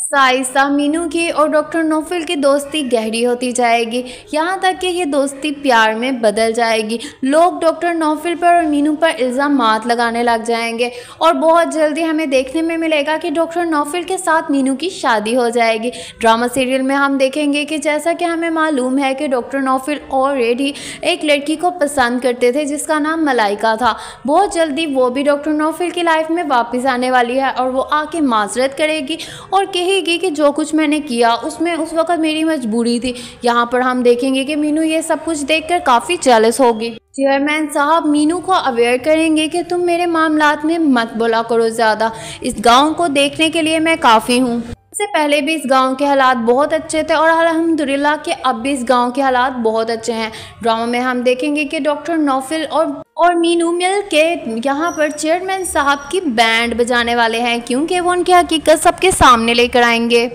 साइसा मीनू की और डॉक्टर नोफिल की दोस्ती गहरी होती जाएगी यहाँ तक कि ये दोस्ती प्यार में बदल जाएगी लोग डॉक्टर नोफिल पर और मीनू पर इल्ज़ाम लगाने लग जाएंगे और बहुत जल्दी हमें देखने में मिलेगा कि डॉक्टर नोफिल के साथ मीनू की शादी हो जाएगी ड्रामा सीरियल में हम देखेंगे कि जैसा कि हमें मालूम है कि डॉक्टर नोफिल ऑलरेडी एक लड़की को पसंद करते थे जिसका नाम मलाइका था बहुत जल्दी वो भी डॉक्टर नोफिल की लाइफ में वापस आने वाली है और वो आके माजरत करेगी और कह रहेगी कि जो कुछ मैंने किया उसमें उस वक्त मेरी मजबूरी थी यहाँ पर हम देखेंगे कि मीनू ये सब कुछ देखकर काफ़ी चैलेंस होगी चेयरमैन साहब मीनू को अवेयर करेंगे कि तुम मेरे मामला में मत बोला करो ज़्यादा इस गांव को देखने के लिए मैं काफ़ी हूँ सबसे पहले भी इस गांव के हालात बहुत अच्छे थे और अलहमदिल्ला के अब भी इस गांव के हालात बहुत अच्छे हैं ड्रामा में हम देखेंगे कि डॉक्टर नौफिल और और मीनू मिल के यहाँ पर चेयरमैन साहब की बैंड बजाने वाले हैं क्योंकि वो उनकी हकीकत सबके सामने लेकर आएंगे